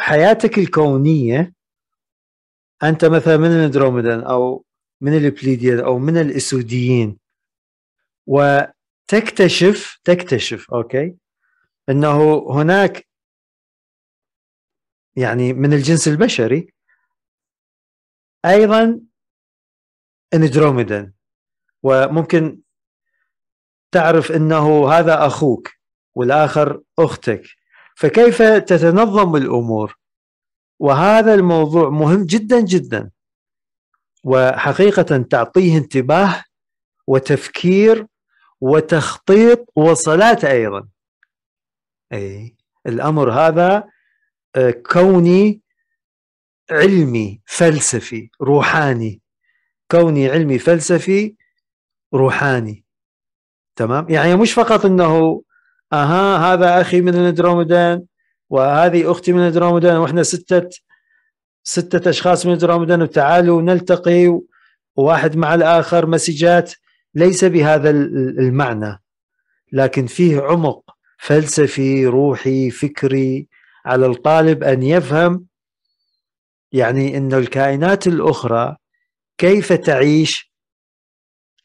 حياتك الكونيه انت مثلا من الاندروميدان او من البليديان او من الاسوديين وتكتشف تكتشف اوكي انه هناك يعني من الجنس البشري ايضا اندروميدان وممكن تعرف انه هذا اخوك والاخر اختك فكيف تتنظم الامور وهذا الموضوع مهم جدا جدا وحقيقه تعطيه انتباه وتفكير وتخطيط وصلاه ايضا اي الامر هذا آه، كوني علمي فلسفي روحاني كوني علمي فلسفي روحاني تمام يعني مش فقط انه اها هذا اخي من الدرومدان وهذه اختي من الدرومدان واحنا سته سته اشخاص من الدرومدان وتعالوا نلتقي واحد مع الاخر مسجات ليس بهذا المعنى لكن فيه عمق فلسفي روحي فكري على الطالب ان يفهم يعني ان الكائنات الاخرى كيف تعيش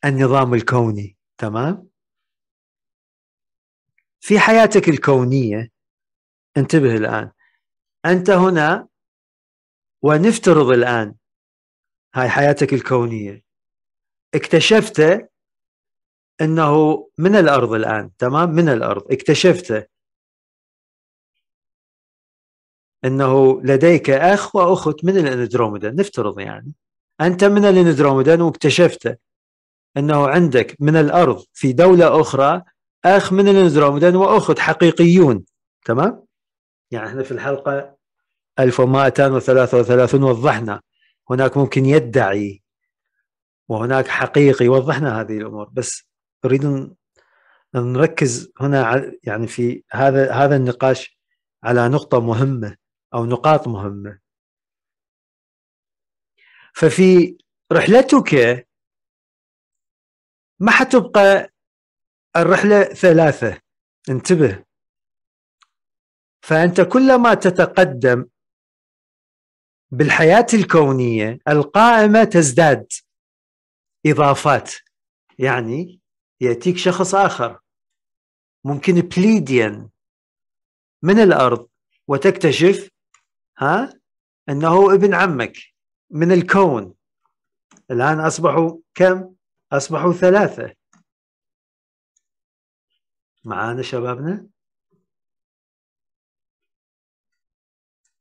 النظام الكوني تمام في حياتك الكونيه انتبه الان انت هنا ونفترض الان هاي حياتك الكونيه اكتشفت انه من الارض الان تمام من الارض اكتشفت انه لديك اخ واخت من الاندروميدا نفترض يعني انت من الاندروميدا واكتشفت انه عندك من الارض في دوله اخرى اخ من الاندروميدان واخت حقيقيون تمام يعني احنا في الحلقه 1233 وضحنا هناك ممكن يدعي وهناك حقيقي وضحنا هذه الامور بس اريد نركز هنا يعني في هذا هذا النقاش على نقطه مهمه او نقاط مهمه ففي رحلتك ما حتبقى الرحلة ثلاثة انتبه فأنت كلما تتقدم بالحياة الكونية القائمة تزداد إضافات يعني يأتيك شخص آخر ممكن بليديان من الأرض وتكتشف ها أنه ابن عمك من الكون الآن أصبحوا كم؟ أصبحوا ثلاثة معانا شبابنا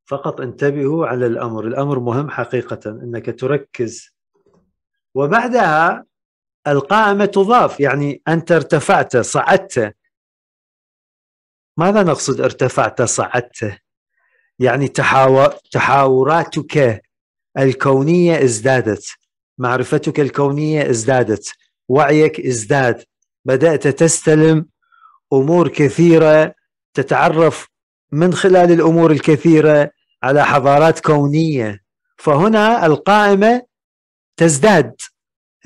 فقط انتبهوا على الأمر الأمر مهم حقيقة أنك تركز وبعدها القائمة تضاف يعني أنت ارتفعت صعدت ماذا نقصد ارتفعت صعدت يعني تحاوراتك الكونية ازدادت معرفتك الكونية ازدادت وعيك ازداد بدأت تستلم امور كثيره تتعرف من خلال الامور الكثيره على حضارات كونيه فهنا القائمه تزداد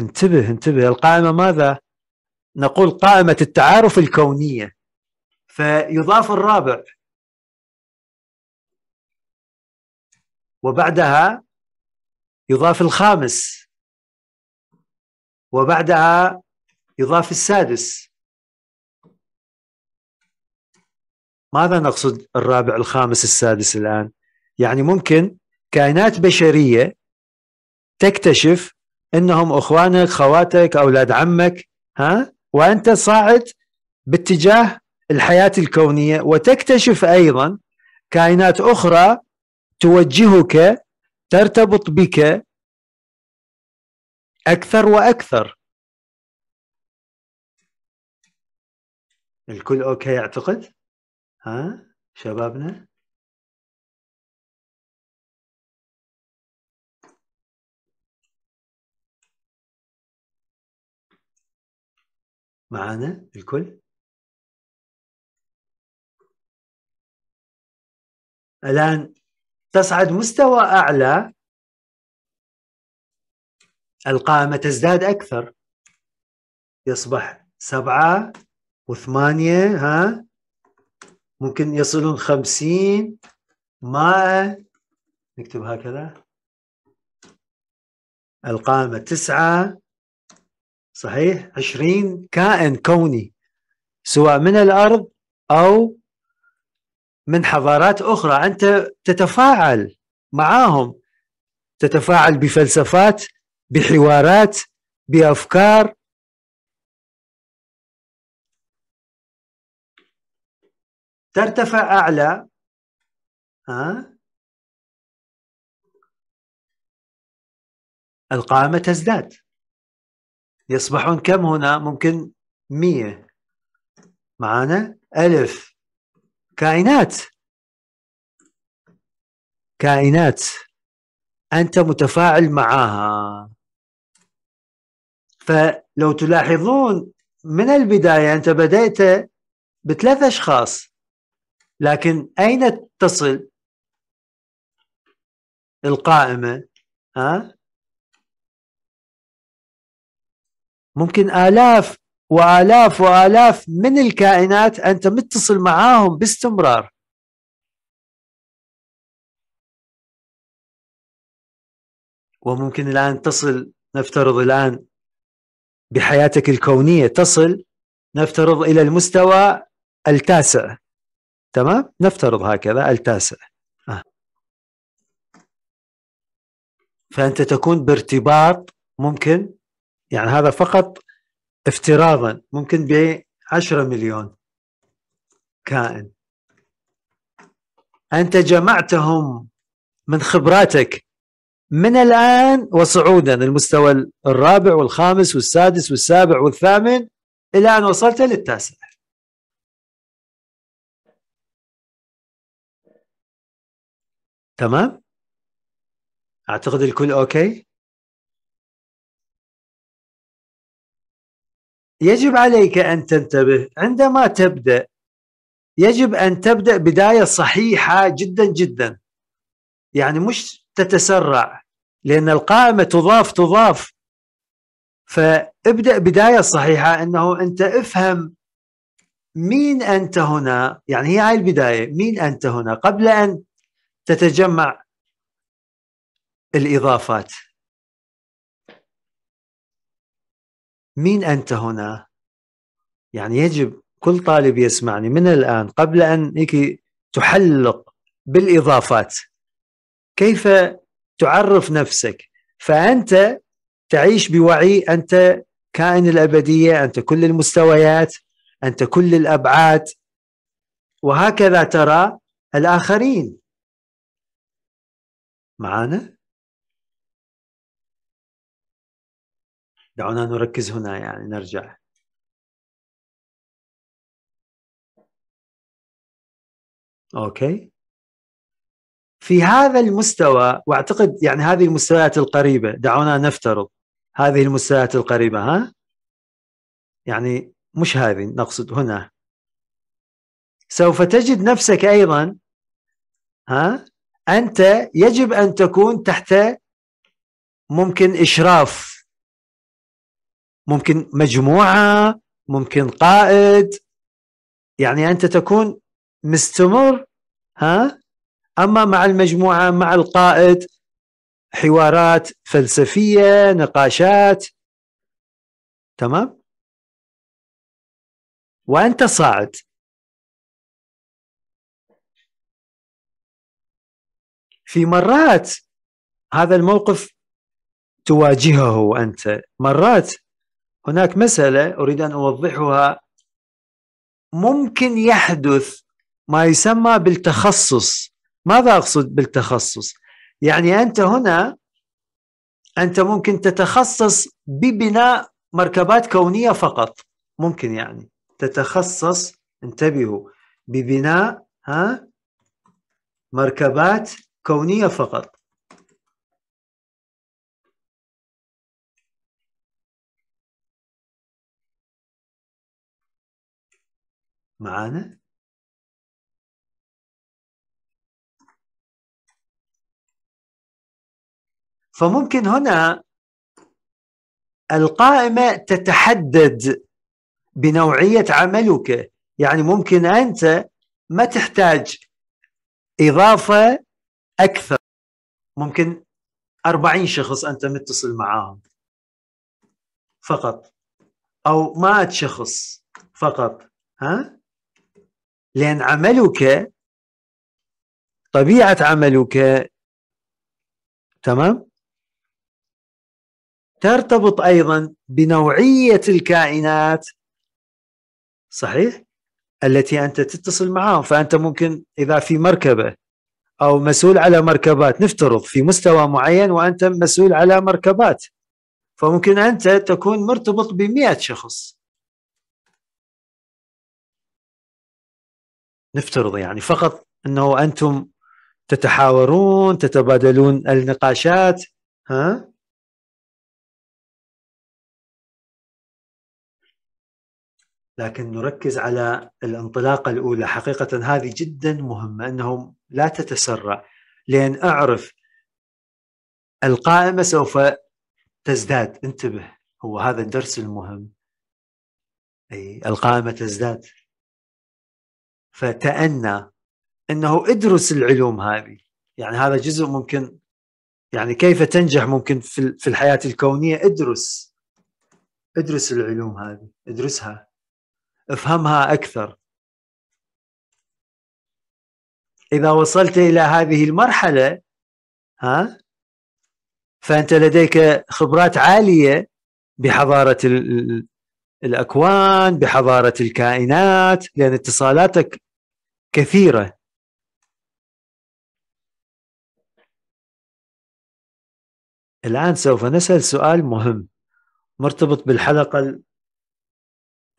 انتبه انتبه القائمه ماذا؟ نقول قائمه التعارف الكونيه فيضاف الرابع وبعدها يضاف الخامس وبعدها يضاف السادس ماذا نقصد الرابع الخامس السادس الآن يعني ممكن كائنات بشرية تكتشف انهم اخوانك خواتك اولاد عمك ها وانت صاعد باتجاه الحياه الكونيه وتكتشف ايضا كائنات اخرى توجهك ترتبط بك اكثر واكثر الكل اوكي اعتقد ها شبابنا معانا الكل الآن تصعد مستوى أعلى القائمة تزداد أكثر يصبح سبعة وثمانية ها ممكن يصلون خمسين مائة نكتب هكذا القائمة تسعة صحيح عشرين كائن كوني سواء من الأرض أو من حضارات أخرى أنت تتفاعل معاهم تتفاعل بفلسفات بحوارات بأفكار ترتفع أعلى ها القائمة تزداد يصبحون كم هنا ممكن مية معانا ألف كائنات كائنات أنت متفاعل معها فلو تلاحظون من البداية أنت بدأت بثلاث أشخاص لكن أين تصل القائمة ها؟ ممكن آلاف وآلاف وآلاف من الكائنات أنت متصل معاهم باستمرار وممكن الآن تصل نفترض الآن بحياتك الكونية تصل نفترض إلى المستوى التاسع تمام نفترض هكذا التاسع آه. فأنت تكون بارتباط ممكن يعني هذا فقط افتراضا ممكن بعشرة مليون كائن أنت جمعتهم من خبراتك من الآن وصعودا المستوى الرابع والخامس والسادس والسابع والثامن إلى أن وصلت للتاسع تمام اعتقد الكل اوكي يجب عليك ان تنتبه عندما تبدا يجب ان تبدا بدايه صحيحه جدا جدا يعني مش تتسرع لان القائمه تضاف تضاف فابدا بدايه صحيحه انه انت افهم مين انت هنا يعني هي هاي البدايه مين انت هنا قبل ان تتجمع الإضافات مين أنت هنا؟ يعني يجب كل طالب يسمعني من الآن قبل أن تحلق بالإضافات كيف تعرف نفسك فأنت تعيش بوعي أنت كائن الأبدية أنت كل المستويات أنت كل الأبعاد وهكذا ترى الآخرين معانا؟ دعونا نركز هنا يعني نرجع أوكي في هذا المستوى واعتقد يعني هذه المستويات القريبه دعونا نفترض هذه المستويات القريبه ها يعني مش هذه نقصد هنا سوف تجد نفسك ايضا ها انت يجب ان تكون تحت ممكن اشراف ممكن مجموعه ممكن قائد يعني انت تكون مستمر ها اما مع المجموعه مع القائد حوارات فلسفيه نقاشات تمام وانت صاعد في مرات هذا الموقف تواجهه انت مرات هناك مساله اريد ان اوضحها ممكن يحدث ما يسمى بالتخصص ماذا اقصد بالتخصص يعني انت هنا انت ممكن تتخصص ببناء مركبات كونيه فقط ممكن يعني تتخصص انتبهوا ببناء ها مركبات كونية فقط معانا فممكن هنا القائمة تتحدد بنوعية عملك يعني ممكن أنت ما تحتاج إضافة اكثر ممكن 40 شخص انت متصل معاهم فقط او 100 شخص فقط ها لان عملك طبيعه عملك تمام ترتبط ايضا بنوعيه الكائنات صحيح التي انت تتصل معهم فانت ممكن اذا في مركبه او مسؤول على مركبات نفترض في مستوى معين وانت مسؤول على مركبات فممكن انت تكون مرتبط ب شخص نفترض يعني فقط انه انتم تتحاورون تتبادلون النقاشات ها لكن نركز على الانطلاقه الاولى حقيقه هذه جدا مهمه انهم لا تتسرع لان اعرف القائمه سوف تزداد انتبه هو هذا الدرس المهم اي القائمه تزداد فتأنى انه ادرس العلوم هذه يعني هذا جزء ممكن يعني كيف تنجح ممكن في الحياه الكونيه ادرس ادرس العلوم هذه ادرسها افهمها اكثر اذا وصلت الى هذه المرحله ها فانت لديك خبرات عاليه بحضاره الاكوان بحضاره الكائنات لان اتصالاتك كثيره الان سوف نسال سؤال مهم مرتبط بالحلقه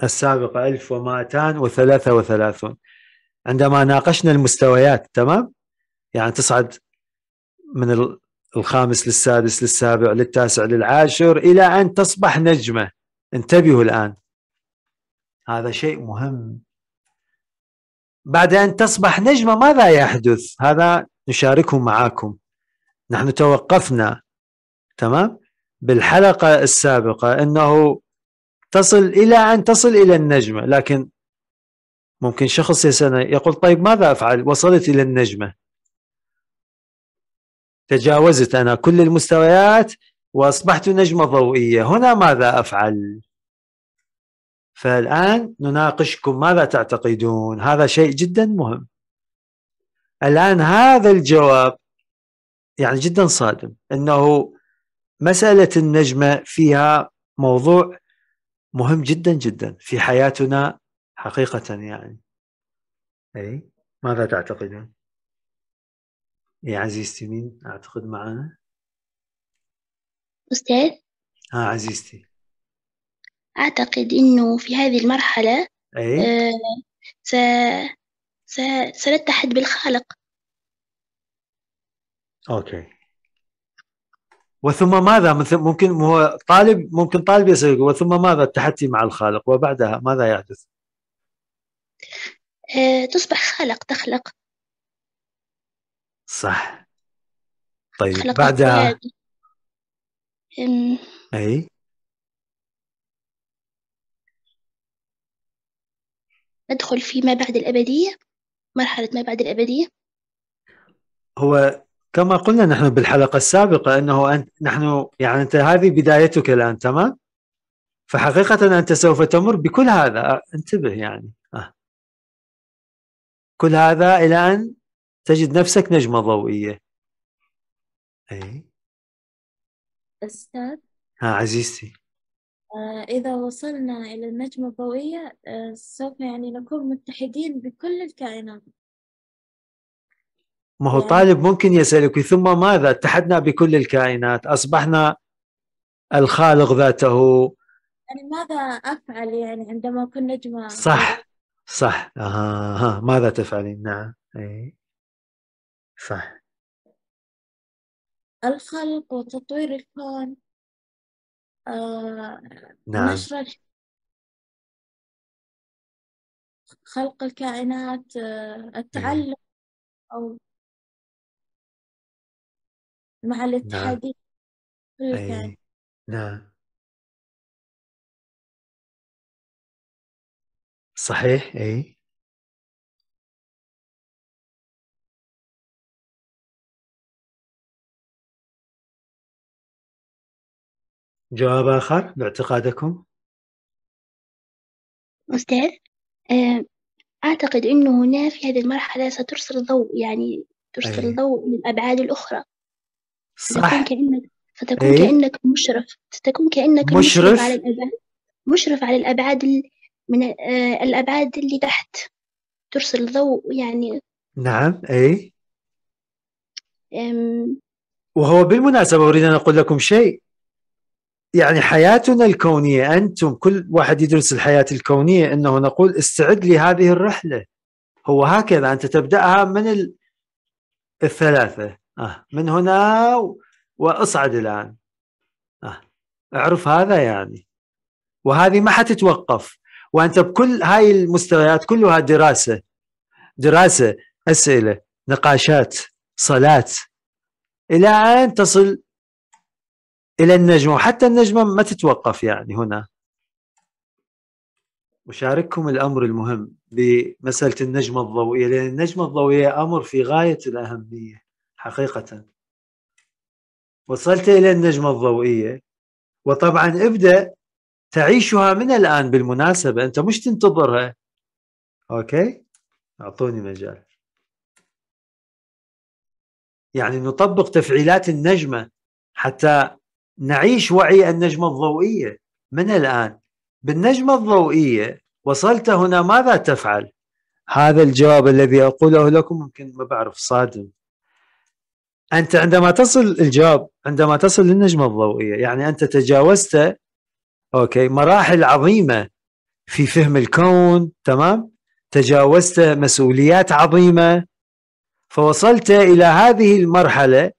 السابقة 1233 عندما ناقشنا المستويات تمام يعني تصعد من الخامس للسادس للسابع للتاسع للعاشر إلى أن تصبح نجمة انتبهوا الآن هذا شيء مهم بعد أن تصبح نجمة ماذا يحدث هذا نشاركه معاكم نحن توقفنا تمام بالحلقة السابقة أنه تصل الى ان تصل الى النجمه لكن ممكن شخص يسأل يقول طيب ماذا افعل؟ وصلت الى النجمه تجاوزت انا كل المستويات واصبحت نجمه ضوئيه، هنا ماذا افعل؟ فالان نناقشكم ماذا تعتقدون؟ هذا شيء جدا مهم. الان هذا الجواب يعني جدا صادم انه مساله النجمه فيها موضوع مهم جدا جدا في حياتنا حقيقة يعني أي ماذا تعتقدون؟ يا عزيزتي مين أعتقد معنا؟ أستاذ ها آه، عزيزتي أعتقد أنه في هذه المرحلة أي؟ آه س... س... سنتحد بالخالق أوكي وثم ماذا ممكن هو طالب ممكن طالب يسألك وثم ماذا التحدي مع الخالق وبعدها ماذا يحدث؟ آه، تصبح خالق تخلق صح طيب خلق بعدها اي ندخل في ما بعد الأبدية مرحلة ما بعد الأبدية هو كما قلنا نحن بالحلقه السابقه انه أنت نحن يعني انت هذه بدايتك الان تمام؟ فحقيقه انت سوف تمر بكل هذا آه، انتبه يعني آه. كل هذا الى ان تجد نفسك نجمه ضوئيه. اي استاذ ها آه، عزيزتي آه، إذا وصلنا إلى النجمة الضوئية سوف يعني نكون متحدين بكل الكائنات ما هو طالب ممكن يسألك ثم ماذا اتحدنا بكل الكائنات أصبحنا الخالق ذاته يعني ماذا أفعل يعني عندما أكون نجمة صح صح آه. ها ماذا تفعلين نعم أي. صح الخلق وتطوير الكون آه نعم نشر خلق الكائنات آه التعلم أو مع نعم. الاتحادية كله كان أي نعم صحيح أي جواب آخر باعتقادكم أستاذ آه، أعتقد أنه هنا في هذه المرحلة سترسل ضوء يعني ترسل أي ضوء للأبعاد الأخرى صح كأنك فتكون إيه؟ كأنك مشرف تكون كأنك مشرف, مشرف على الأبعاد مشرف على الأبعاد من آه، الأبعاد اللي تحت ترسل ضوء يعني نعم أي أم... وهو بالمناسبة أريد أن أقول لكم شيء يعني حياتنا الكونية أنتم كل واحد يدرس الحياة الكونية أنه نقول استعد لهذه الرحلة هو هكذا أنت تبدأها من الثلاثة آه. من هنا واصعد الان آه. اعرف هذا يعني وهذه ما حتتوقف وانت بكل هاي المستويات كلها دراسه دراسه اسئله نقاشات صلاه الى ان تصل الى النجمه وحتى النجمه ما تتوقف يعني هنا أشارككم الأمر المهم بمسألة النجمة الضوئية لأن النجمة الضوئية أمر في غاية الأهمية حقيقة وصلت إلى النجمة الضوئية وطبعا ابدأ تعيشها من الآن بالمناسبة أنت مش تنتظرها أوكي أعطوني مجال يعني نطبق تفعيلات النجمة حتى نعيش وعي النجمة الضوئية من الآن بالنجمة الضوئية وصلت هنا ماذا تفعل؟ هذا الجواب الذي أقوله لكم ممكن ما بعرف صادم انت عندما تصل الجواب عندما تصل للنجمه الضوئيه يعني انت تجاوزت اوكي مراحل عظيمه في فهم الكون تمام تجاوزت مسؤوليات عظيمه فوصلت الى هذه المرحله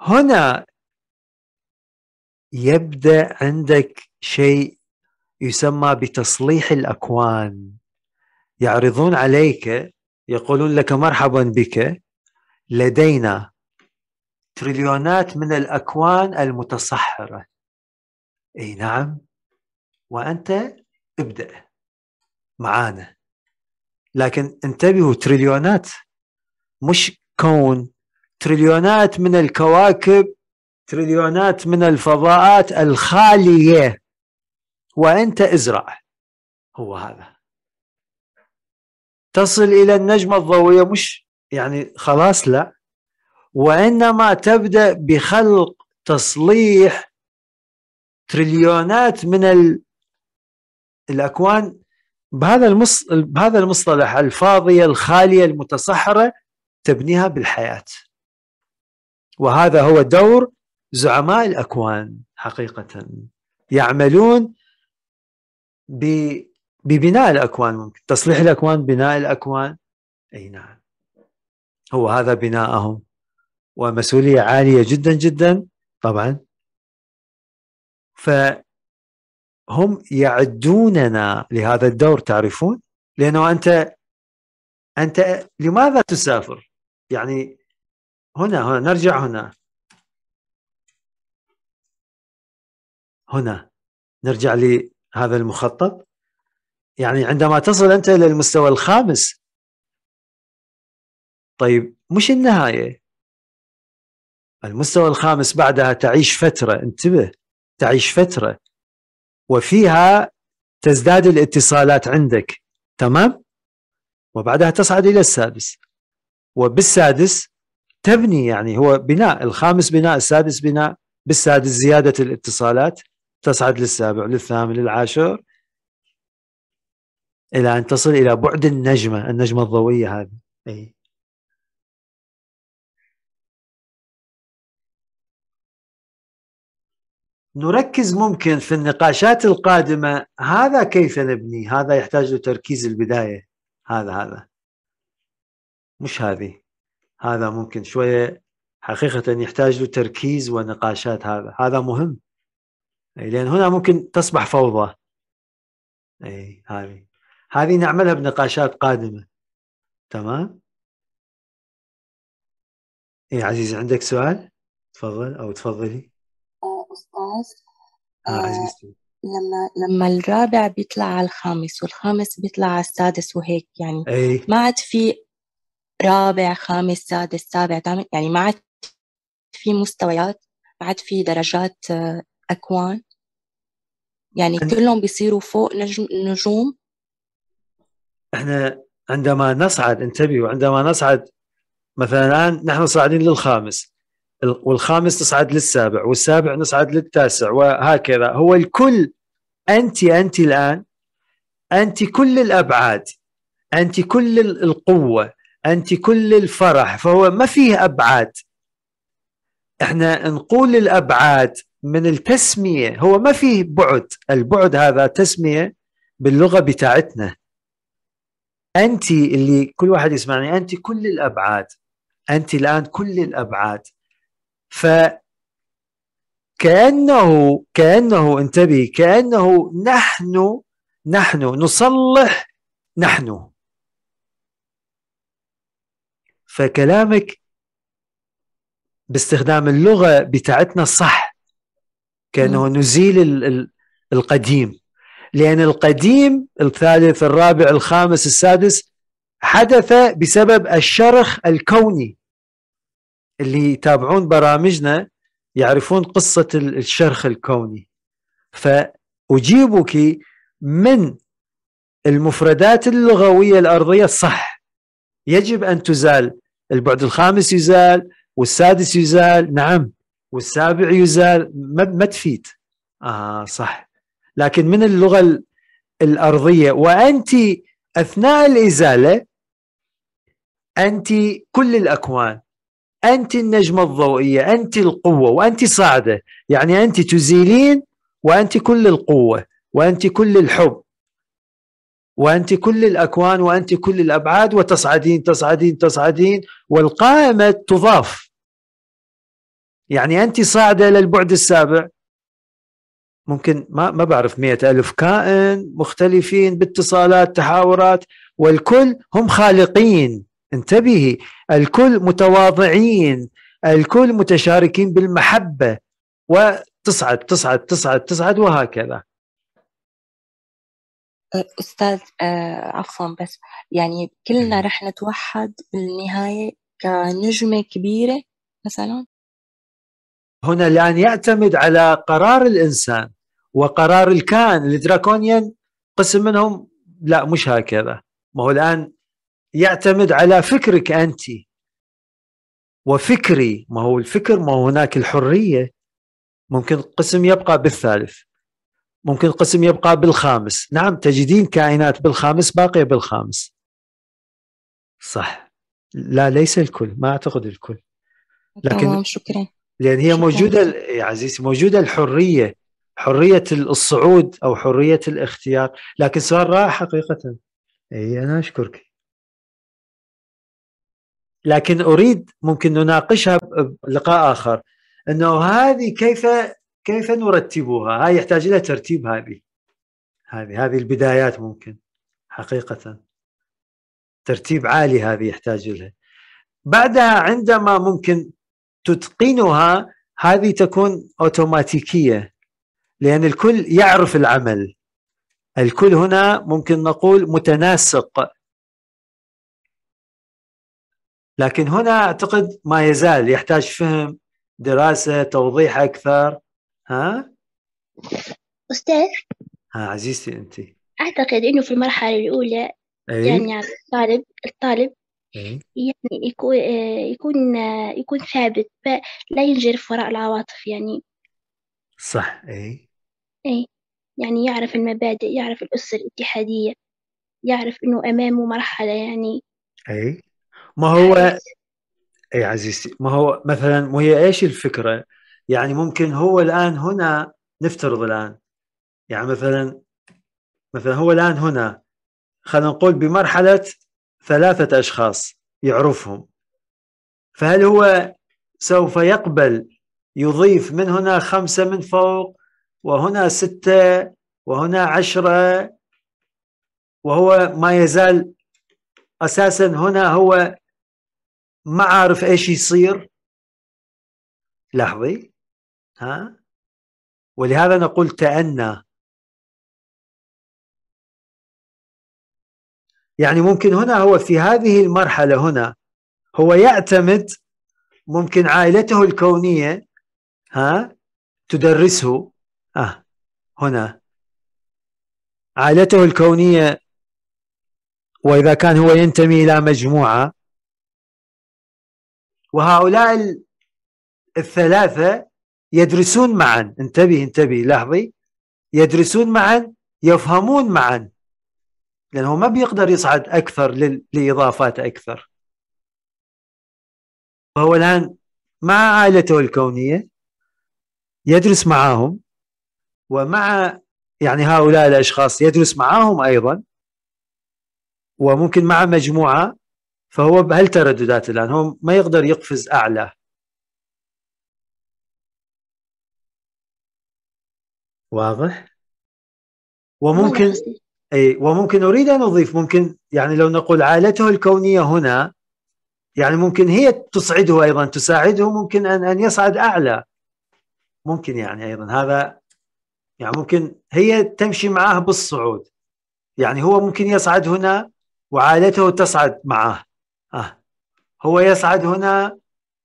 هنا يبدا عندك شيء يسمى بتصليح الاكوان يعرضون عليك يقولون لك مرحبا بك لدينا تريليونات من الأكوان المتصحرة أي نعم وأنت ابدأ معانا لكن انتبهوا تريليونات مش كون تريليونات من الكواكب تريليونات من الفضاءات الخالية وأنت ازرع هو هذا تصل إلى النجمة الضوئية مش يعني خلاص لا وانما تبدا بخلق تصليح تريليونات من ال... الاكوان بهذا المص... بهذا المصطلح الفاضيه الخاليه المتصحره تبنيها بالحياه وهذا هو دور زعماء الاكوان حقيقه يعملون ب... ببناء الاكوان ممكن تصليح الاكوان بناء الاكوان اي نعم هو هذا بناءهم ومسؤولية عالية جدا جدا طبعا فهم يعدوننا لهذا الدور تعرفون لأنه أنت أنت لماذا تسافر يعني هنا هنا نرجع هنا هنا نرجع لهذا المخطط يعني عندما تصل أنت إلى المستوى الخامس طيب مش النهاية المستوى الخامس بعدها تعيش فترة انتبه تعيش فترة وفيها تزداد الاتصالات عندك تمام وبعدها تصعد إلى السادس وبالسادس تبني يعني هو بناء الخامس بناء السادس بناء بالسادس زيادة الاتصالات تصعد للسابع للثامن للعاشر إلى أن تصل إلى بعد النجمة النجمة الضوئية هذه أي نركز ممكن في النقاشات القادمة هذا كيف نبني هذا يحتاج لتركيز البداية هذا هذا مش هذه هذا ممكن شوية حقيقة يحتاج له تركيز ونقاشات هذا هذا مهم أي لأن هنا ممكن تصبح فوضى أي هذه هذه نعملها بنقاشات قادمة تمام إيه عزيزي عندك سؤال تفضل أو تفضلي آه، آه، لما لما الرابع بيطلع على الخامس والخامس بيطلع على السادس وهيك يعني أي. ما عاد في رابع خامس سادس سابع ثامن يعني ما عاد في مستويات ما عاد في درجات آه، اكوان يعني أن... كلهم بيصيروا فوق نجم نجوم احنا عندما نصعد انتبهوا عندما نصعد مثلا الان نحن صاعدين للخامس والخامس نصعد للسابع والسابع نصعد للتاسع وهكذا هو الكل انت انت الان انت كل الابعاد انت كل القوه انت كل الفرح فهو ما فيه ابعاد احنا نقول الابعاد من التسميه هو ما فيه بعد البعد هذا تسميه باللغه بتاعتنا انت اللي كل واحد يسمعني انت كل الابعاد انت الان كل الابعاد ف كانه كانه انتبه كانه نحن نحن نصلح نحن فكلامك باستخدام اللغه بتاعتنا الصح كانه نزيل القديم لان القديم الثالث الرابع الخامس السادس حدث بسبب الشرخ الكوني اللي يتابعون برامجنا يعرفون قصة الشرخ الكوني فأجيبك من المفردات اللغوية الأرضية صح يجب أن تزال البعد الخامس يزال والسادس يزال نعم والسابع يزال ما, ما تفيد آه صح لكن من اللغة الأرضية وأنت أثناء الإزالة أنت كل الأكوان أنت النجمة الضوئية أنت القوة وأنت صاعدة يعني أنت تزيلين وأنت كل القوة وأنت كل الحب وأنت كل الأكوان وأنت كل الأبعاد وتصعدين تصعدين تصعدين والقائمة تضاف يعني أنت صاعدة للبعد السابع ممكن ما ما بعرف مئة ألف كائن مختلفين باتصالات تحاورات والكل هم خالقين انتبهي الكل متواضعين الكل متشاركين بالمحبة وتصعد تصعد تصعد تصعد وهكذا أستاذ آه، عفوا بس يعني كلنا رح نتوحد بالنهاية كنجمة كبيرة مثلا هنا الآن يعتمد على قرار الإنسان وقرار الكائن الدراكونيان قسم منهم لا مش هكذا ما هو الآن يعتمد على فكرك انت وفكري ما هو الفكر ما هو هناك الحريه ممكن قسم يبقى بالثالث ممكن قسم يبقى بالخامس نعم تجدين كائنات بالخامس باقيه بالخامس صح لا ليس الكل ما اعتقد الكل لكن شكرا لان هي شكرا. موجوده يا عزيزي موجوده الحريه حريه الصعود او حريه الاختيار لكن سؤال رائع حقيقه اي انا اشكرك لكن اريد ممكن نناقشها بلقاء اخر انه هذه كيف كيف نرتبها؟ هاي يحتاج الى ترتيب هذه هذه هذه البدايات ممكن حقيقه ترتيب عالي هذه يحتاج لها بعدها عندما ممكن تتقنها هذه تكون اوتوماتيكيه لان الكل يعرف العمل الكل هنا ممكن نقول متناسق لكن هنا اعتقد ما يزال يحتاج فهم دراسه توضيح اكثر ها استاذ ها عزيزتي انت اعتقد انه في المرحله الاولى أي؟ يعني الطالب الطالب أي؟ يعني آه، يكون يكون آه، يكون ثابت لا ينجرف وراء العواطف يعني صح اي اي يعني يعرف المبادئ يعرف الاسره الاتحاديه يعرف انه امامه مرحله يعني اي ما يعني هو اي عزيزتي ما هو مثلا وهي ايش الفكره؟ يعني ممكن هو الان هنا نفترض الان يعني مثلا مثلا هو الان هنا خلينا نقول بمرحله ثلاثه اشخاص يعرفهم فهل هو سوف يقبل يضيف من هنا خمسه من فوق وهنا سته وهنا عشره وهو ما يزال اساسا هنا هو ما عارف ايش يصير لحظي ها ولهذا نقول تأنى يعني ممكن هنا هو في هذه المرحلة هنا هو يعتمد ممكن عائلته الكونية ها تدرسه آه هنا عائلته الكونية وإذا كان هو ينتمي إلى مجموعة وهؤلاء الثلاثة يدرسون معا انتبه انتبه لحظي يدرسون معا يفهمون معا لأنه ما بيقدر يصعد أكثر لإضافات أكثر فهو الآن مع عائلته الكونية يدرس معهم ومع يعني هؤلاء الأشخاص يدرس معهم أيضا وممكن مع مجموعة فهو بهالترددات الان هو ما يقدر يقفز اعلى واضح وممكن اي وممكن اريد ان اضيف ممكن يعني لو نقول عالته الكونيه هنا يعني ممكن هي تصعده ايضا تساعده ممكن ان ان يصعد اعلى ممكن يعني ايضا هذا يعني ممكن هي تمشي معاه بالصعود يعني هو ممكن يصعد هنا وعائلته تصعد معاه هو يصعد هنا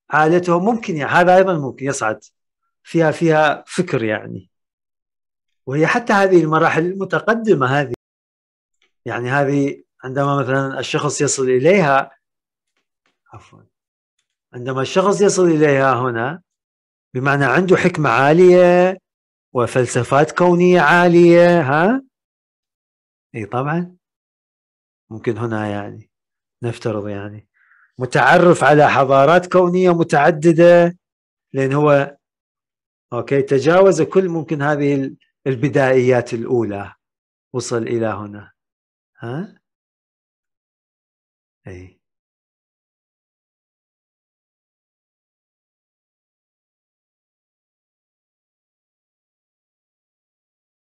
عادته ممكن يعني هذا ايضا ممكن يصعد فيها فيها فكر يعني وهي حتى هذه المراحل المتقدمه هذه يعني هذه عندما مثلا الشخص يصل اليها عفوا عندما الشخص يصل اليها هنا بمعنى عنده حكمه عاليه وفلسفات كونيه عاليه ها اي طبعا ممكن هنا يعني نفترض يعني متعرف على حضارات كونيه متعدده لان هو اوكي تجاوز كل ممكن هذه البدائيات الاولى وصل الى هنا ها اي